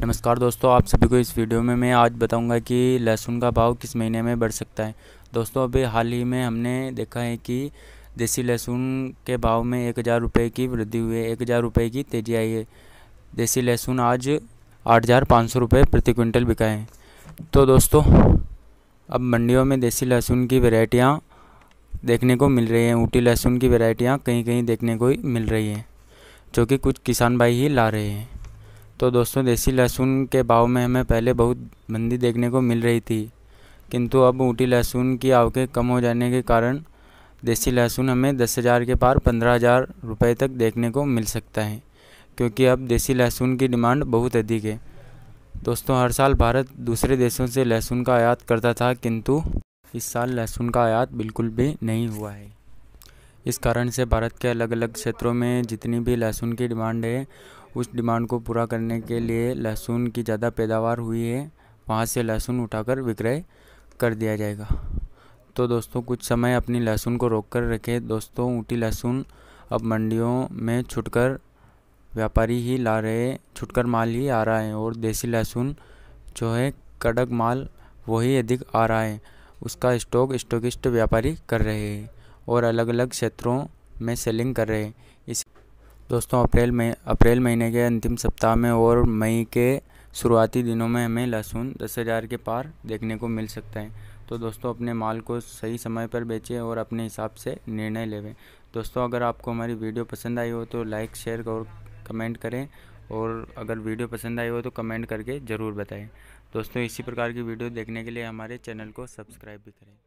नमस्कार दोस्तों आप सभी को इस वीडियो में मैं आज बताऊंगा कि लहसुन का भाव किस महीने में बढ़ सकता है दोस्तों अभी हाल ही में हमने देखा है कि देसी लहसुन के भाव में एक हज़ार रुपये की वृद्धि हुई है एक हज़ार रुपये की तेज़ी आई है देसी लहसुन आज आठ हज़ार पाँच सौ रुपये प्रति क्विंटल बिका है तो दोस्तों अब मंडियों में देसी लहसुन की वेराइटियाँ देखने को मिल रही हैं ऊटी लहसुन की वेराइटियाँ कहीं कहीं देखने को मिल रही हैं जो कि कुछ किसान भाई ही ला रहे हैं तो दोस्तों देसी लहसुन के भाव में हमें पहले बहुत मंदी देखने को मिल रही थी किंतु अब ऊटी लहसुन की आवकें कम हो जाने के कारण देसी लहसुन हमें दस हज़ार के पार पंद्रह हज़ार रुपये तक देखने को मिल सकता है क्योंकि अब देसी लहसुन की डिमांड बहुत अधिक है दोस्तों हर साल भारत दूसरे देशों से लहसुन का आयात करता था किंतु इस साल लहसुन का आयात बिल्कुल भी नहीं हुआ है इस कारण से भारत के अलग अलग क्षेत्रों में जितनी भी लहसुन की डिमांड है उस डिमांड को पूरा करने के लिए लहसुन की ज़्यादा पैदावार हुई है वहाँ से लहसुन उठाकर विक्रय कर दिया जाएगा तो दोस्तों कुछ समय अपनी लहसुन को रोक कर रखें दोस्तों ऊँटी लहसुन अब मंडियों में छुटकर व्यापारी ही ला रहे छुटकर माल ही आ रहा है और देसी लहसुन जो है कड़क माल वही अधिक आ रहा है उसका स्टॉक स्टोकिस्ट व्यापारी कर रहे हैं और अलग अलग क्षेत्रों में सेलिंग कर रहे हैं इस दोस्तों अप्रैल में अप्रैल महीने के अंतिम सप्ताह में और मई के शुरुआती दिनों में हमें लहसुन दस हज़ार के पार देखने को मिल सकता है तो दोस्तों अपने माल को सही समय पर बेचें और अपने हिसाब से निर्णय लेवें दोस्तों अगर आपको हमारी वीडियो पसंद आई हो तो लाइक शेयर और कमेंट करें और अगर वीडियो पसंद आई हो तो कमेंट करके ज़रूर बताएँ दोस्तों इसी प्रकार की वीडियो देखने के लिए हमारे चैनल को सब्सक्राइब भी करें